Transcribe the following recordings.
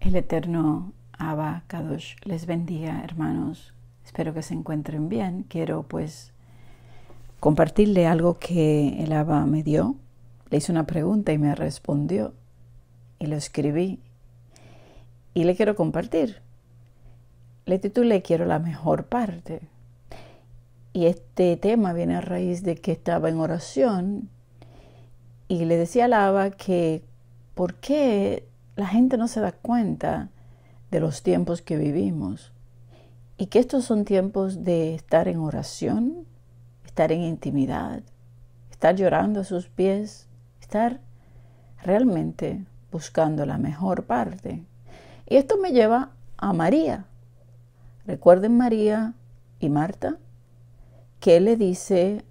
El eterno Abba Kadosh les bendiga, hermanos. Espero que se encuentren bien. Quiero pues compartirle algo que el Abba me dio. Le hice una pregunta y me respondió. Y lo escribí. Y le quiero compartir. Le titulé Quiero la mejor parte. Y este tema viene a raíz de que estaba en oración y le decía al Abba que por qué la gente no se da cuenta de los tiempos que vivimos y que estos son tiempos de estar en oración, estar en intimidad, estar llorando a sus pies, estar realmente buscando la mejor parte. Y esto me lleva a María. Recuerden María y Marta, que le dice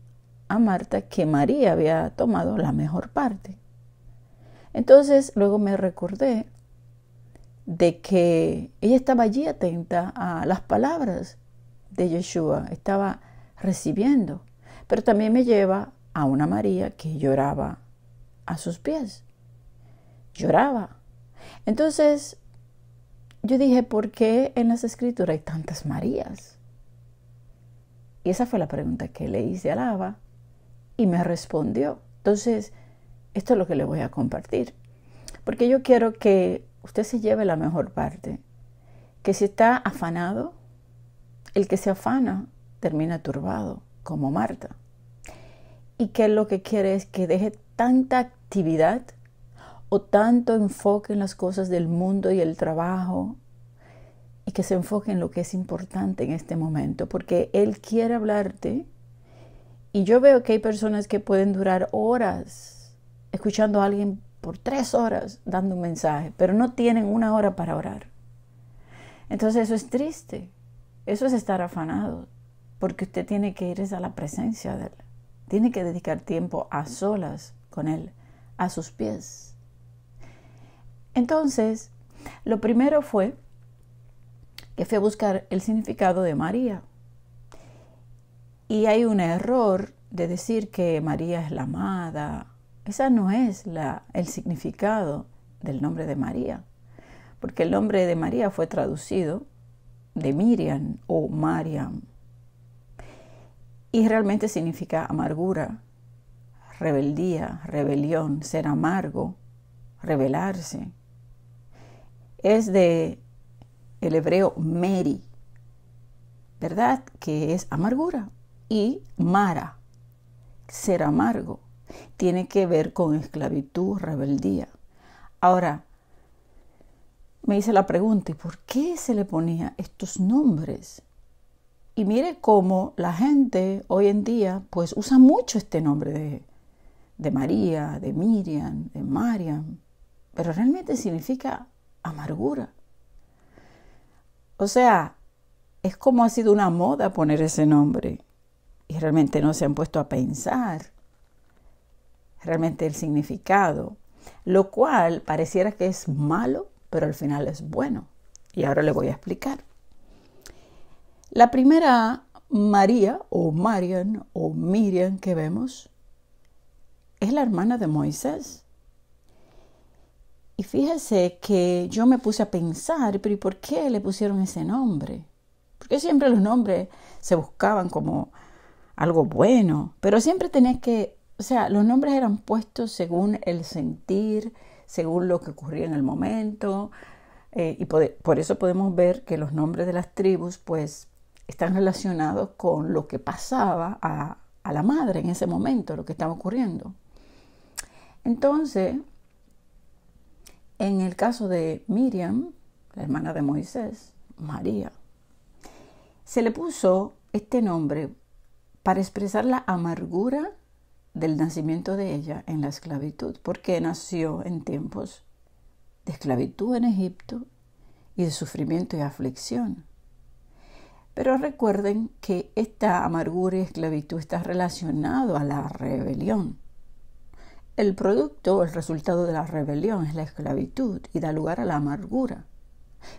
a Marta que María había tomado la mejor parte. Entonces luego me recordé de que ella estaba allí atenta a las palabras de Yeshua, estaba recibiendo, pero también me lleva a una María que lloraba a sus pies, lloraba. Entonces yo dije, ¿por qué en las escrituras hay tantas Marías? Y esa fue la pregunta que le hice a Lava y me respondió. Entonces, esto es lo que le voy a compartir. Porque yo quiero que usted se lleve la mejor parte. Que si está afanado, el que se afana termina turbado, como Marta. Y que lo que quiere es que deje tanta actividad o tanto enfoque en las cosas del mundo y el trabajo y que se enfoque en lo que es importante en este momento, porque Él quiere hablarte. Y yo veo que hay personas que pueden durar horas escuchando a alguien por tres horas dando un mensaje, pero no tienen una hora para orar. Entonces eso es triste, eso es estar afanado, porque usted tiene que ir a la presencia de Él, tiene que dedicar tiempo a solas con Él, a sus pies. Entonces, lo primero fue que fue buscar el significado de María. Y hay un error de decir que María es la amada, ese no es la, el significado del nombre de María, porque el nombre de María fue traducido de Miriam o Mariam, y realmente significa amargura, rebeldía, rebelión, ser amargo, rebelarse. Es de el hebreo meri, ¿verdad? Que es amargura y mara, ser amargo tiene que ver con esclavitud, rebeldía. Ahora, me hice la pregunta, ¿y por qué se le ponía estos nombres? Y mire cómo la gente hoy en día pues usa mucho este nombre de, de María, de Miriam, de Mariam, pero realmente significa amargura. O sea, es como ha sido una moda poner ese nombre y realmente no se han puesto a pensar realmente el significado, lo cual pareciera que es malo, pero al final es bueno. Y ahora le voy a explicar. La primera María o Marian o Miriam que vemos es la hermana de Moisés. Y fíjese que yo me puse a pensar, pero ¿y por qué le pusieron ese nombre? Porque siempre los nombres se buscaban como algo bueno, pero siempre tenía que o sea, los nombres eran puestos según el sentir, según lo que ocurría en el momento, eh, y por eso podemos ver que los nombres de las tribus pues están relacionados con lo que pasaba a la madre en ese momento, lo que estaba ocurriendo. Entonces, en el caso de Miriam, la hermana de Moisés, María, se le puso este nombre para expresar la amargura del nacimiento de ella en la esclavitud, porque nació en tiempos de esclavitud en Egipto y de sufrimiento y aflicción. Pero recuerden que esta amargura y esclavitud está relacionado a la rebelión. El producto o el resultado de la rebelión es la esclavitud y da lugar a la amargura.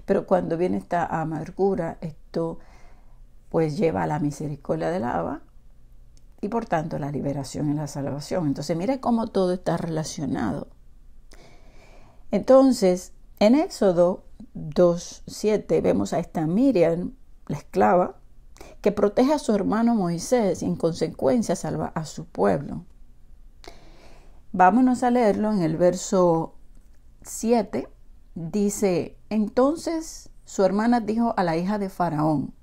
Pero cuando viene esta amargura, esto pues lleva a la misericordia de la y por tanto la liberación y la salvación. Entonces mire cómo todo está relacionado. Entonces, en Éxodo 2.7 vemos a esta Miriam, la esclava, que protege a su hermano Moisés y en consecuencia salva a su pueblo. Vámonos a leerlo en el verso 7. Dice, entonces su hermana dijo a la hija de Faraón,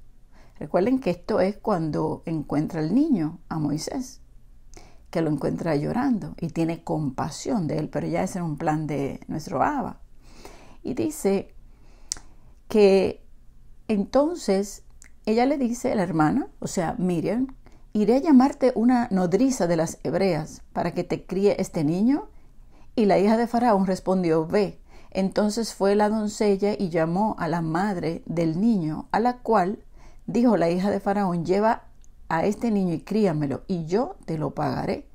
Recuerden que esto es cuando encuentra el niño a Moisés, que lo encuentra llorando y tiene compasión de él, pero ya es en un plan de nuestro Abba. Y dice que entonces ella le dice a la hermana, o sea, Miriam, iré a llamarte una nodriza de las hebreas para que te críe este niño. Y la hija de Faraón respondió, ve. Entonces fue la doncella y llamó a la madre del niño, a la cual dijo la hija de Faraón, lleva a este niño y críamelo, y yo te lo pagaré.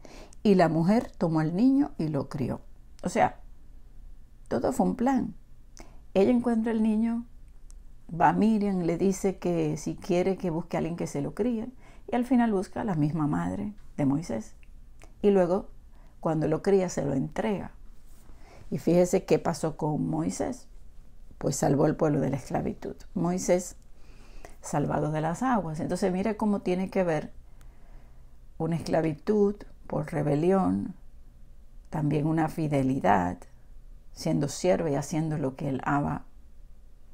Y la mujer tomó al niño y lo crió. O sea, todo fue un plan. Ella encuentra al niño, va a Miriam, le dice que si quiere que busque a alguien que se lo críe, y al final busca a la misma madre de Moisés. Y luego, cuando lo cría, se lo entrega. Y fíjese qué pasó con Moisés. Pues salvó el pueblo de la esclavitud. Moisés salvado de las aguas. Entonces mira cómo tiene que ver una esclavitud por rebelión, también una fidelidad, siendo sierva y haciendo lo que el Abba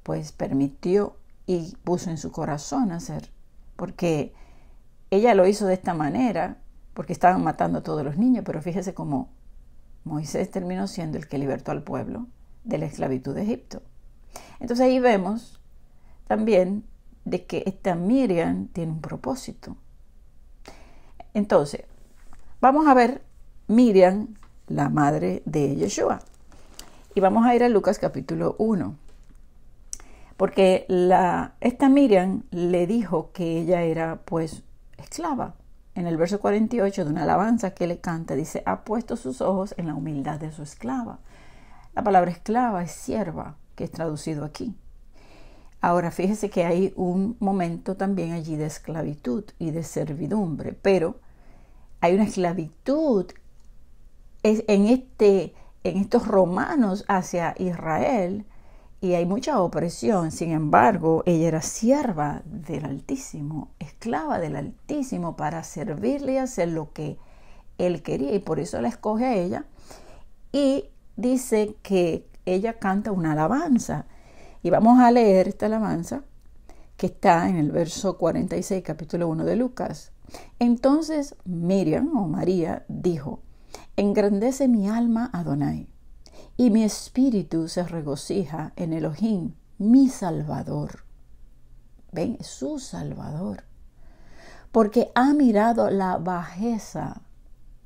pues permitió y puso en su corazón hacer, porque ella lo hizo de esta manera, porque estaban matando a todos los niños, pero fíjese cómo Moisés terminó siendo el que libertó al pueblo de la esclavitud de Egipto. Entonces ahí vemos también de que esta Miriam tiene un propósito. Entonces, vamos a ver Miriam, la madre de Yeshua. Y vamos a ir a Lucas capítulo 1. Porque esta Miriam le dijo que ella era pues esclava. En el verso 48 de una alabanza que le canta dice, ha puesto sus ojos en la humildad de su esclava. La palabra esclava es sierva, que es traducido aquí. Ahora fíjese que hay un momento también allí de esclavitud y de servidumbre, pero hay una esclavitud en, este, en estos romanos hacia Israel y hay mucha opresión. Sin embargo, ella era sierva del Altísimo, esclava del Altísimo para servirle y hacer lo que él quería y por eso la escoge a ella. Y dice que ella canta una alabanza y vamos a leer esta alabanza que está en el verso 46, capítulo 1 de Lucas. Entonces Miriam o María dijo, engrandece mi alma Adonai, y mi espíritu se regocija en Elohim, mi Salvador. Ven, su Salvador, porque ha mirado la bajeza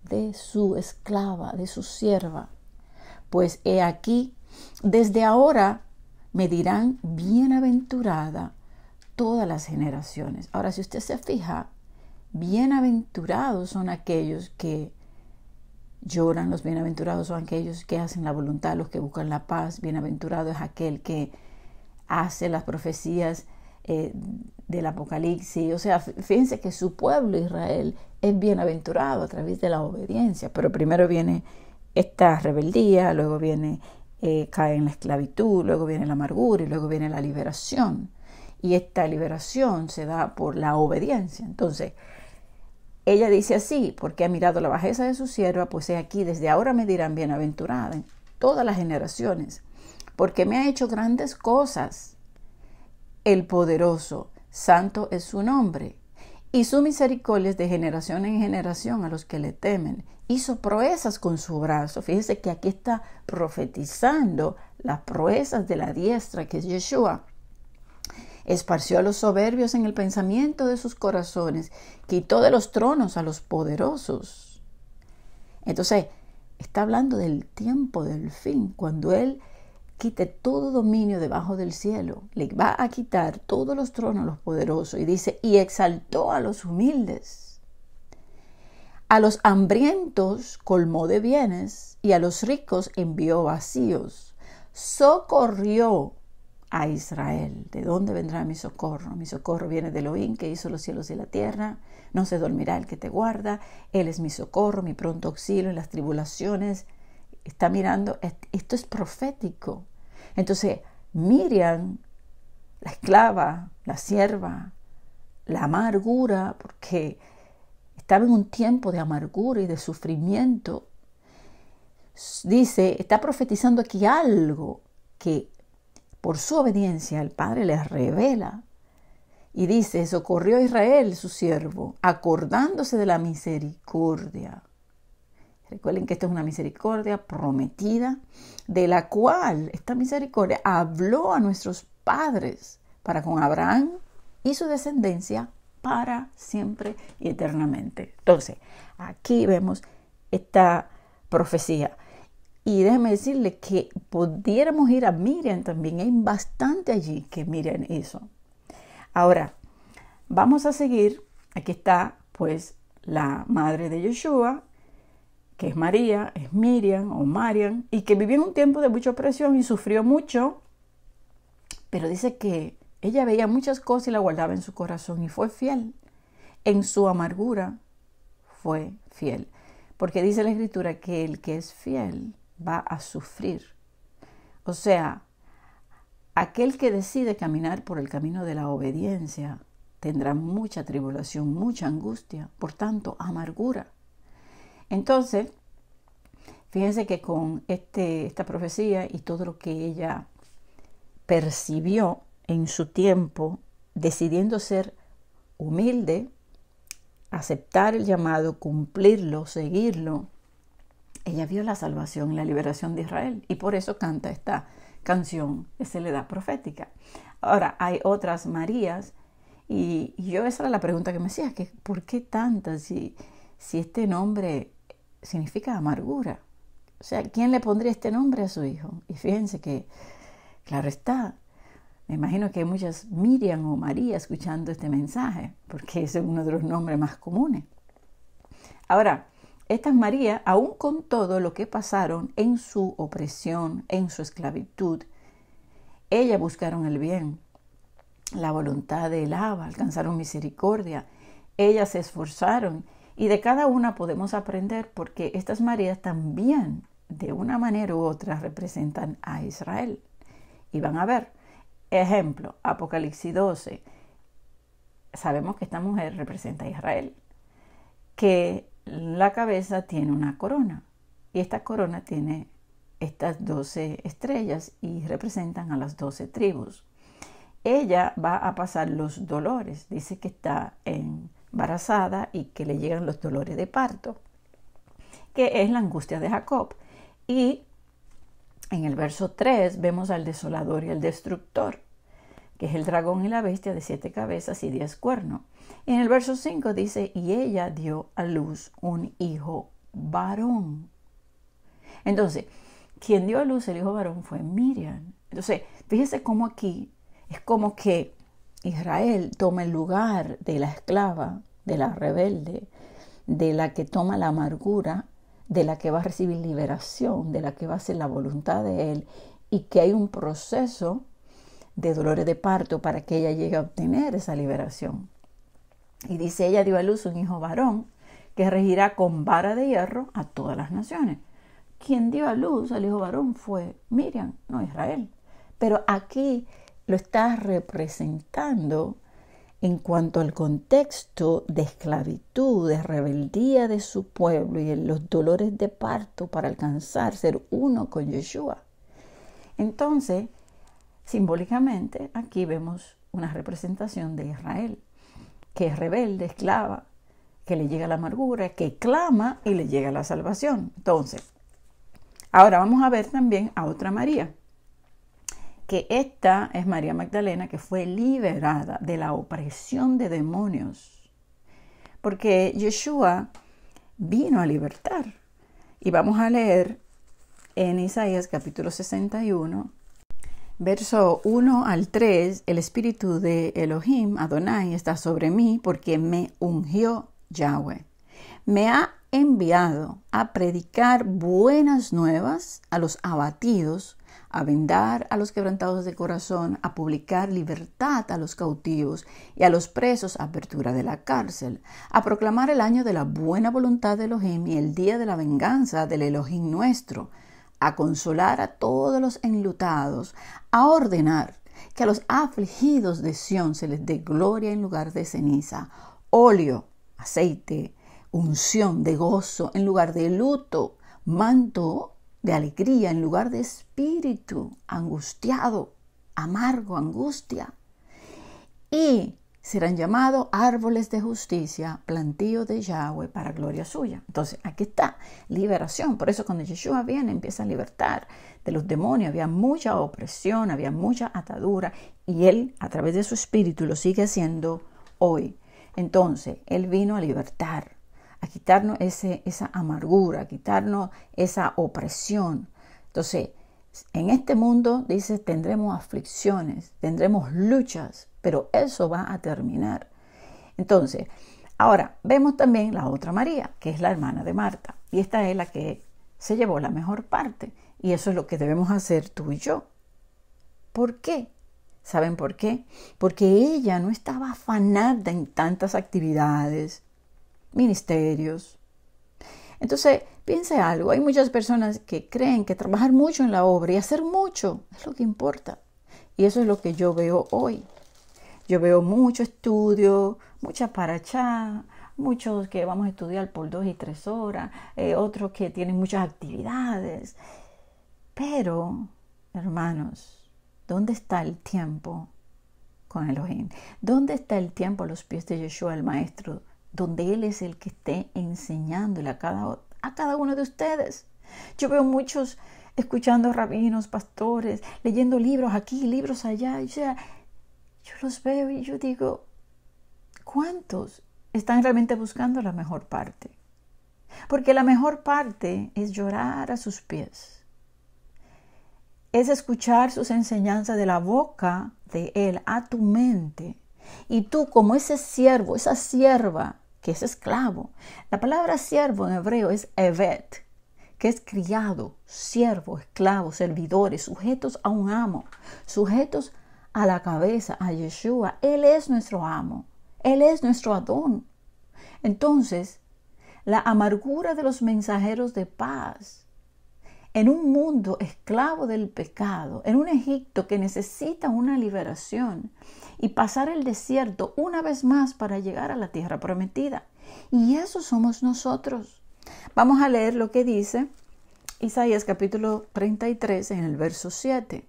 de su esclava, de su sierva. Pues he aquí, desde ahora me dirán bienaventurada todas las generaciones. Ahora, si usted se fija, bienaventurados son aquellos que lloran, los bienaventurados son aquellos que hacen la voluntad, los que buscan la paz, bienaventurado es aquel que hace las profecías eh, del Apocalipsis. O sea, fíjense que su pueblo Israel es bienaventurado a través de la obediencia, pero primero viene esta rebeldía, luego viene eh, cae en la esclavitud, luego viene la amargura y luego viene la liberación. Y esta liberación se da por la obediencia. Entonces, ella dice así, porque ha mirado la bajeza de su sierva, pues he aquí, desde ahora me dirán bienaventurada en todas las generaciones, porque me ha hecho grandes cosas. El poderoso, santo es su nombre y su misericordia de generación en generación a los que le temen. Hizo proezas con su brazo. Fíjese que aquí está profetizando las proezas de la diestra que es Yeshua. Esparció a los soberbios en el pensamiento de sus corazones, quitó de los tronos a los poderosos. Entonces, está hablando del tiempo del fin, cuando Él quite todo dominio debajo del cielo, le va a quitar todos los tronos a los poderosos y dice, y exaltó a los humildes. A los hambrientos colmó de bienes y a los ricos envió vacíos. Socorrió a Israel. ¿De dónde vendrá mi socorro? Mi socorro viene de Elohim, que hizo los cielos y la tierra. No se dormirá el que te guarda. Él es mi socorro, mi pronto auxilio en las tribulaciones. Está mirando, esto es profético. Entonces, Miriam, la esclava, la sierva, la amargura, porque estaba en un tiempo de amargura y de sufrimiento, dice, está profetizando aquí algo que por su obediencia el Padre les revela. Y dice, socorrió a Israel, su siervo, acordándose de la misericordia Recuerden que esta es una misericordia prometida, de la cual esta misericordia habló a nuestros padres para con Abraham y su descendencia para siempre y eternamente. Entonces, aquí vemos esta profecía. Y déjeme decirle que pudiéramos ir a Miriam también. Hay bastante allí que Miriam hizo. Ahora, vamos a seguir. Aquí está, pues, la madre de Yeshua que es María, es Miriam o Marian, y que vivió en un tiempo de mucha opresión y sufrió mucho, pero dice que ella veía muchas cosas y la guardaba en su corazón y fue fiel. En su amargura fue fiel. Porque dice la escritura que el que es fiel va a sufrir. O sea, aquel que decide caminar por el camino de la obediencia tendrá mucha tribulación, mucha angustia, por tanto, amargura. Entonces, fíjense que con este, esta profecía y todo lo que ella percibió en su tiempo, decidiendo ser humilde, aceptar el llamado, cumplirlo, seguirlo, ella vio la salvación y la liberación de Israel y por eso canta esta canción le da profética. Ahora, hay otras Marías y yo esa era la pregunta que me hacía, que ¿por qué tantas si, si este nombre significa amargura. O sea, ¿quién le pondría este nombre a su hijo? Y fíjense que, claro está, me imagino que hay muchas Miriam o María escuchando este mensaje, porque es uno de los nombres más comunes. Ahora, estas María, aún con todo lo que pasaron en su opresión, en su esclavitud, ellas buscaron el bien, la voluntad de Elaba, alcanzaron misericordia, ellas se esforzaron y de cada una podemos aprender porque estas Marías también, de una manera u otra, representan a Israel. Y van a ver, ejemplo, Apocalipsis 12. Sabemos que esta mujer representa a Israel, que la cabeza tiene una corona y esta corona tiene estas 12 estrellas y representan a las 12 tribus. Ella va a pasar los dolores, dice que está en embarazada y que le llegan los dolores de parto, que es la angustia de Jacob. Y en el verso 3 vemos al desolador y al destructor, que es el dragón y la bestia de siete cabezas y diez cuernos. Y en el verso 5 dice, y ella dio a luz un hijo varón. Entonces, quien dio a luz el hijo varón fue Miriam. Entonces, fíjese cómo aquí es como que Israel toma el lugar de la esclava, de la rebelde, de la que toma la amargura, de la que va a recibir liberación, de la que va a hacer la voluntad de Él, y que hay un proceso de dolores de parto para que ella llegue a obtener esa liberación. Y dice, ella dio a luz un hijo varón que regirá con vara de hierro a todas las naciones. Quien dio a luz al hijo varón fue Miriam, no Israel. Pero aquí lo está representando en cuanto al contexto de esclavitud, de rebeldía de su pueblo y en los dolores de parto para alcanzar ser uno con Yeshua. Entonces, simbólicamente, aquí vemos una representación de Israel, que es rebelde, esclava, que le llega la amargura, que clama y le llega la salvación. Entonces, ahora vamos a ver también a otra María, que esta es María Magdalena que fue liberada de la opresión de demonios, porque Yeshua vino a libertar. Y vamos a leer en Isaías capítulo 61, verso 1 al 3, el espíritu de Elohim, Adonai, está sobre mí porque me ungió Yahweh. Me ha enviado a predicar buenas nuevas a los abatidos a vendar a los quebrantados de corazón, a publicar libertad a los cautivos y a los presos apertura de la cárcel, a proclamar el año de la buena voluntad de Elohim y el día de la venganza del Elohim nuestro, a consolar a todos los enlutados, a ordenar que a los afligidos de Sión se les dé gloria en lugar de ceniza, óleo, aceite, unción de gozo en lugar de luto, manto de alegría en lugar de espíritu angustiado, amargo, angustia. Y serán llamados árboles de justicia, plantío de Yahweh para gloria suya. Entonces, aquí está, liberación. Por eso cuando Yeshua viene, empieza a libertar de los demonios. Había mucha opresión, había mucha atadura, y él, a través de su espíritu, lo sigue haciendo hoy. Entonces, él vino a libertar, a quitarnos ese, esa amargura, a quitarnos esa opresión. Entonces, en este mundo, dices, tendremos aflicciones, tendremos luchas, pero eso va a terminar. Entonces, ahora vemos también la otra María, que es la hermana de Marta, y esta es la que se llevó la mejor parte, y eso es lo que debemos hacer tú y yo. ¿Por qué? ¿Saben por qué? Porque ella no estaba afanada en tantas actividades, ministerios. Entonces, piense algo, hay muchas personas que creen que trabajar mucho en la obra y hacer mucho es lo que importa. Y eso es lo que yo veo hoy. Yo veo mucho estudio, mucha paracha, muchos que vamos a estudiar por dos y tres horas, eh, otros que tienen muchas actividades. Pero, hermanos, ¿dónde está el tiempo con Elohim? ¿Dónde está el tiempo a los pies de Yeshua, el Maestro, donde Él es el que esté enseñándole a cada, a cada uno de ustedes. Yo veo muchos escuchando rabinos, pastores, leyendo libros aquí, libros allá. O yo los veo y yo digo, ¿cuántos están realmente buscando la mejor parte? Porque la mejor parte es llorar a sus pies, es escuchar sus enseñanzas de la boca de Él a tu mente. Y tú como ese siervo, esa sierva, que es esclavo. La palabra siervo en hebreo es evet, que es criado, siervo, esclavo, servidores, sujetos a un amo, sujetos a la cabeza, a Yeshua. Él es nuestro amo, Él es nuestro Adón. Entonces, la amargura de los mensajeros de paz en un mundo esclavo del pecado, en un Egipto que necesita una liberación y pasar el desierto una vez más para llegar a la tierra prometida. Y eso somos nosotros. Vamos a leer lo que dice Isaías capítulo 33 en el verso 7.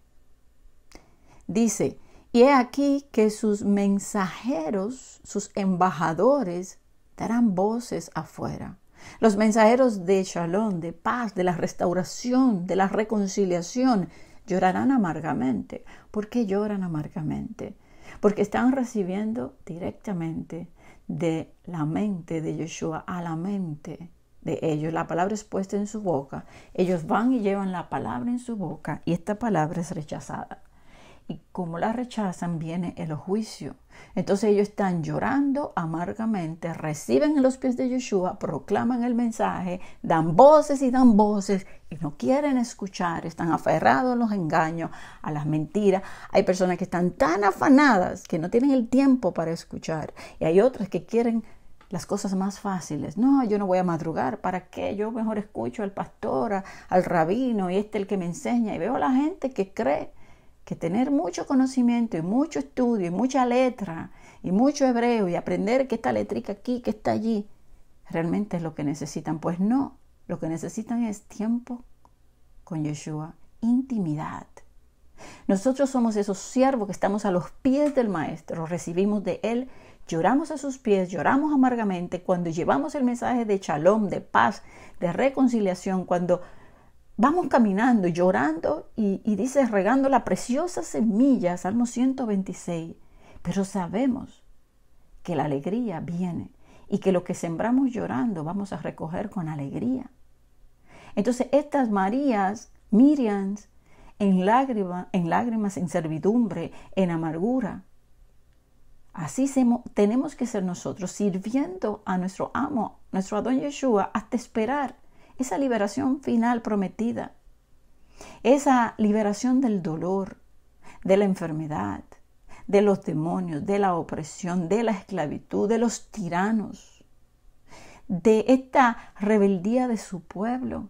Dice, y he aquí que sus mensajeros, sus embajadores, darán voces afuera los mensajeros de shalom, de paz, de la restauración, de la reconciliación, llorarán amargamente. ¿Por qué lloran amargamente? Porque están recibiendo directamente de la mente de Yeshua a la mente de ellos. La palabra es puesta en su boca. Ellos van y llevan la palabra en su boca y esta palabra es rechazada y como la rechazan viene el juicio. Entonces ellos están llorando amargamente, reciben en los pies de Yeshua, proclaman el mensaje, dan voces y dan voces y no quieren escuchar, están aferrados a los engaños, a las mentiras. Hay personas que están tan afanadas que no tienen el tiempo para escuchar y hay otras que quieren las cosas más fáciles. No, yo no voy a madrugar, ¿para qué? Yo mejor escucho al pastor, al rabino y este el que me enseña y veo a la gente que cree que tener mucho conocimiento y mucho estudio y mucha letra y mucho hebreo y aprender que esta letrica aquí, que está allí, realmente es lo que necesitan. Pues no, lo que necesitan es tiempo con Yeshua, intimidad. Nosotros somos esos siervos que estamos a los pies del Maestro, recibimos de Él, lloramos a sus pies, lloramos amargamente cuando llevamos el mensaje de shalom, de paz, de reconciliación, cuando vamos caminando, llorando y, dices regando la preciosa semilla, Salmo 126. Pero sabemos que la alegría viene y que lo que sembramos llorando vamos a recoger con alegría. Entonces estas Marías, Miriam, en, en lágrimas, en servidumbre, en amargura, así tenemos que ser nosotros, sirviendo a nuestro amo, nuestro Adón Yeshua, hasta esperar esa liberación final prometida, esa liberación del dolor, de la enfermedad, de los demonios, de la opresión, de la esclavitud, de los tiranos, de esta rebeldía de su pueblo.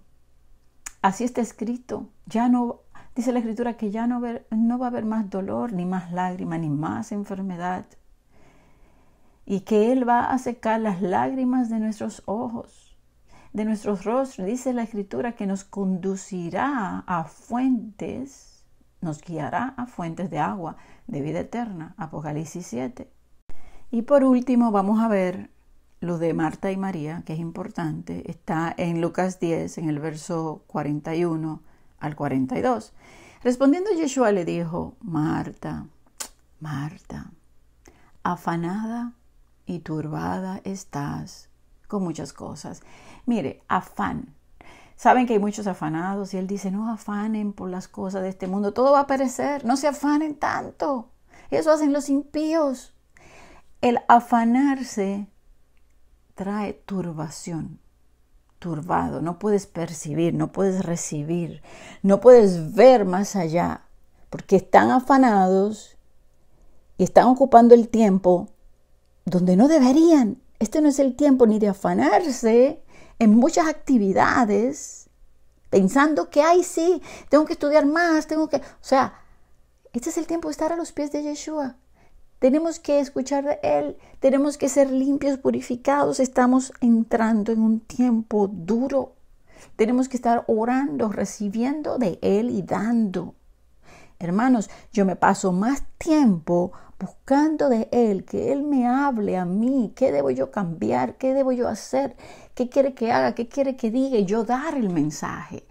Así está escrito, ya no dice la escritura que ya no, no va a haber más dolor, ni más lágrimas, ni más enfermedad. Y que Él va a secar las lágrimas de nuestros ojos de nuestros rostros, dice la escritura, que nos conducirá a fuentes, nos guiará a fuentes de agua de vida eterna, Apocalipsis 7. Y por último vamos a ver lo de Marta y María, que es importante, está en Lucas 10, en el verso 41 al 42. Respondiendo Yeshua le dijo, Marta, Marta, afanada y turbada estás con muchas cosas. Mire, afán. Saben que hay muchos afanados y él dice, no afanen por las cosas de este mundo, todo va a perecer, no se afanen tanto. Eso hacen los impíos. El afanarse trae turbación, turbado, no puedes percibir, no puedes recibir, no puedes ver más allá, porque están afanados y están ocupando el tiempo donde no deberían. Este no es el tiempo ni de afanarse, en muchas actividades pensando que, ay, sí, tengo que estudiar más, tengo que... O sea, este es el tiempo de estar a los pies de Yeshua. Tenemos que escuchar de Él, tenemos que ser limpios, purificados. Estamos entrando en un tiempo duro. Tenemos que estar orando, recibiendo de Él y dando. Hermanos, yo me paso más tiempo buscando de Él, que Él me hable a mí, qué debo yo cambiar, qué debo yo hacer, ¿Qué quiere que haga? ¿Qué quiere que diga? yo dar el mensaje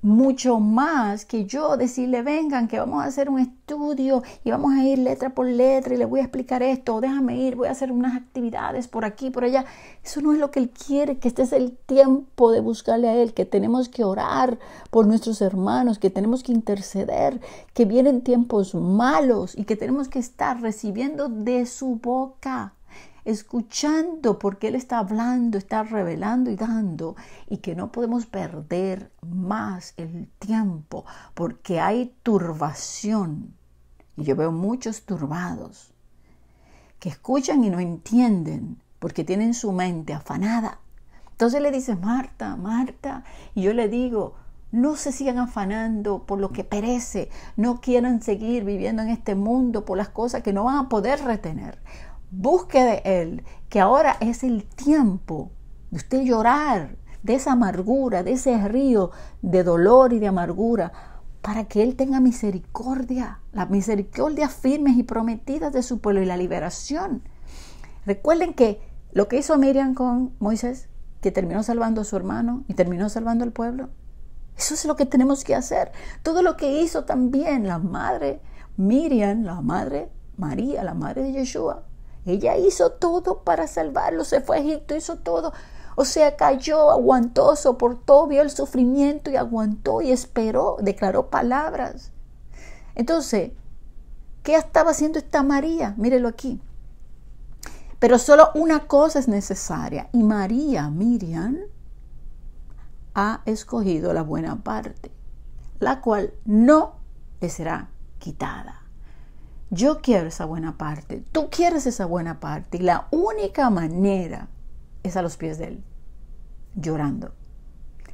mucho más que yo decirle, vengan, que vamos a hacer un estudio y vamos a ir letra por letra y le voy a explicar esto, déjame ir, voy a hacer unas actividades por aquí, por allá. Eso no es lo que Él quiere, que este es el tiempo de buscarle a Él, que tenemos que orar por nuestros hermanos, que tenemos que interceder, que vienen tiempos malos y que tenemos que estar recibiendo de su boca escuchando porque Él está hablando, está revelando y dando, y que no podemos perder más el tiempo porque hay turbación. Y yo veo muchos turbados que escuchan y no entienden porque tienen su mente afanada. Entonces le dice Marta, Marta, y yo le digo, no se sigan afanando por lo que perece, no quieran seguir viviendo en este mundo por las cosas que no van a poder retener. Busque de Él, que ahora es el tiempo de usted llorar de esa amargura, de ese río de dolor y de amargura, para que Él tenga misericordia, las misericordias firmes y prometidas de su pueblo y la liberación. Recuerden que lo que hizo Miriam con Moisés, que terminó salvando a su hermano y terminó salvando al pueblo, eso es lo que tenemos que hacer. Todo lo que hizo también la madre Miriam, la madre María, la madre de Yeshua, ella hizo todo para salvarlo, se fue a Egipto, hizo todo. O sea, cayó, aguantó, soportó, vio el sufrimiento y aguantó y esperó, declaró palabras. Entonces, ¿qué estaba haciendo esta María? Mírelo aquí. Pero solo una cosa es necesaria y María, Miriam, ha escogido la buena parte, la cual no le será quitada. Yo quiero esa buena parte, tú quieres esa buena parte y la única manera es a los pies de Él, llorando,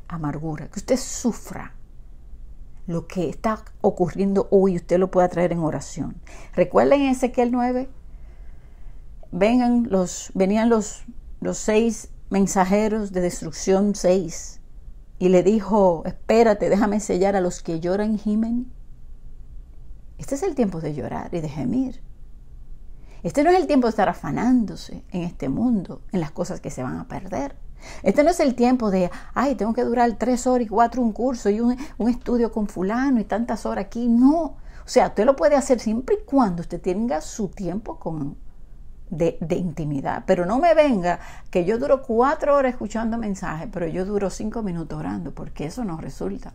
amargura, que usted sufra lo que está ocurriendo hoy, usted lo pueda traer en oración. Recuerden que Ezequiel 9, vengan los, venían los, los seis mensajeros de destrucción, seis, y le dijo, espérate, déjame sellar a los que lloran y gimen este es el tiempo de llorar y de gemir. Este no es el tiempo de estar afanándose en este mundo, en las cosas que se van a perder. Este no es el tiempo de, ay, tengo que durar tres horas y cuatro un curso y un, estudio con fulano y tantas horas aquí. No. O sea, usted lo puede hacer siempre y cuando usted tenga su tiempo con, de, de, intimidad. Pero no me venga que yo duro cuatro horas escuchando mensajes, pero yo duro cinco minutos orando, porque eso no resulta.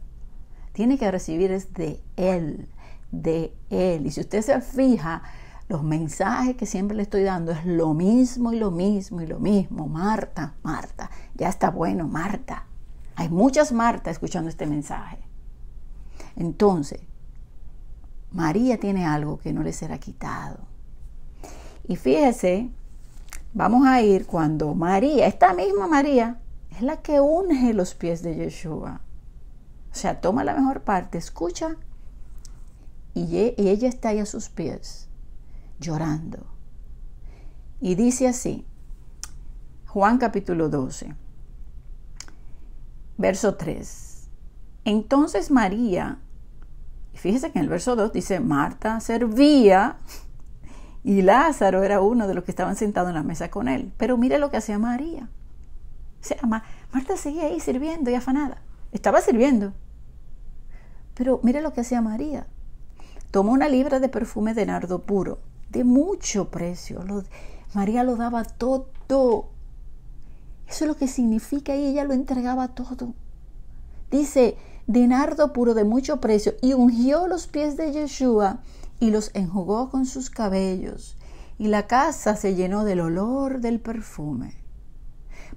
Tiene que recibir es de Él de Él. Y si usted se fija, los mensajes que siempre le estoy dando es lo mismo y lo mismo y lo mismo. Marta, Marta, ya está bueno, Marta. Hay muchas Marta escuchando este mensaje. Entonces, María tiene algo que no le será quitado. Y fíjese, vamos a ir cuando María, esta misma María, es la que unge los pies de Yeshua. O sea, toma la mejor parte, escucha y, ella está ahí a sus pies, llorando. Y dice así, Juan capítulo 12, verso 3. Entonces María, fíjese que en el verso 2 dice, Marta servía y Lázaro era uno de los que estaban sentados en la mesa con él. Pero mire lo que hacía María. O sea, Marta seguía ahí sirviendo y afanada. Estaba sirviendo. Pero mire lo que hacía María Tomó una libra de perfume de nardo puro, de mucho precio. María lo daba todo. Eso es lo que significa y ella lo entregaba todo. Dice, de nardo puro de mucho precio, y ungió los pies de Yeshua y los enjugó con sus cabellos. Y la casa se llenó del olor del perfume.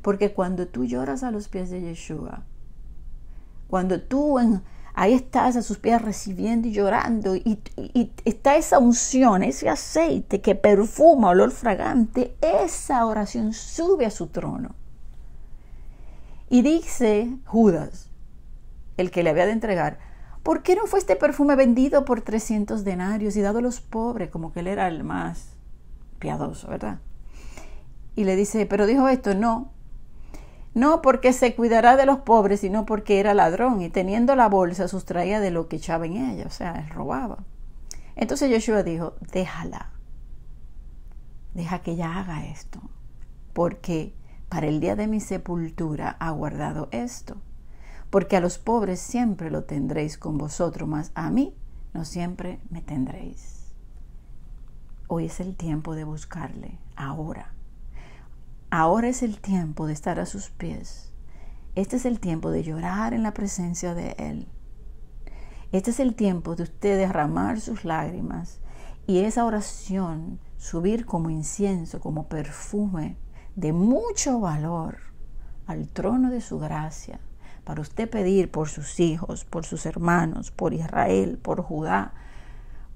Porque cuando tú lloras a los pies de Yeshua, cuando tú en, Ahí estás a sus pies recibiendo y llorando. Y, está esa unción, ese aceite que perfuma, olor fragante. Esa oración sube a su trono. Y dice Judas, el que le había de entregar, ¿por qué no fue este perfume vendido por 300 denarios y dado a los pobres? Como que él era el más piadoso, ¿verdad? Y le dice, pero dijo esto, no, no porque se cuidará de los pobres, sino porque era ladrón y teniendo la bolsa sustraía de lo que echaba en ella, o sea, robaba. Entonces Yeshua dijo, déjala, deja que ella haga esto, porque para el día de mi sepultura ha guardado esto, porque a los pobres siempre lo tendréis con vosotros, mas a mí no siempre me tendréis. Hoy es el tiempo de buscarle, ahora Ahora es el tiempo de estar a sus pies. Este es el tiempo de llorar en la presencia de Él. Este es el tiempo de usted derramar sus lágrimas y esa oración subir como incienso, como perfume de mucho valor al trono de su gracia, para usted pedir por sus hijos, por sus hermanos, por Israel, por Judá,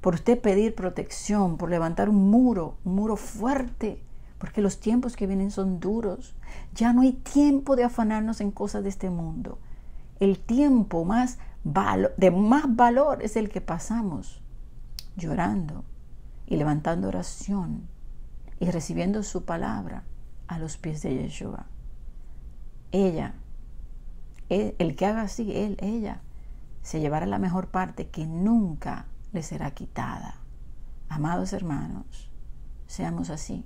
por usted pedir protección, por levantar un muro, un muro fuerte porque los tiempos que vienen son duros. Ya no hay tiempo de afanarnos en cosas de este mundo. El tiempo más de más valor es el que pasamos llorando y levantando oración y recibiendo su palabra a los pies de Yeshua. Ella, e, el que haga así, él, ella, se llevará la mejor parte que nunca le será quitada. Amados hermanos, seamos así.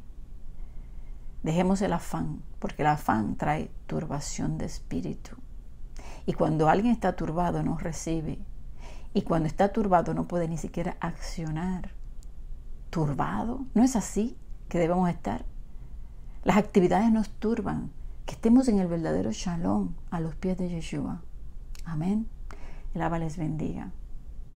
Dejemos el afán, porque el afán trae turbación de espíritu. Y cuando alguien está turbado no recibe. Y cuando está turbado no puede ni siquiera accionar. Turbado, no es así que debemos estar. Las actividades nos turban. Que estemos en el verdadero shalom a los pies de Yeshua. Amén. El Abba les bendiga.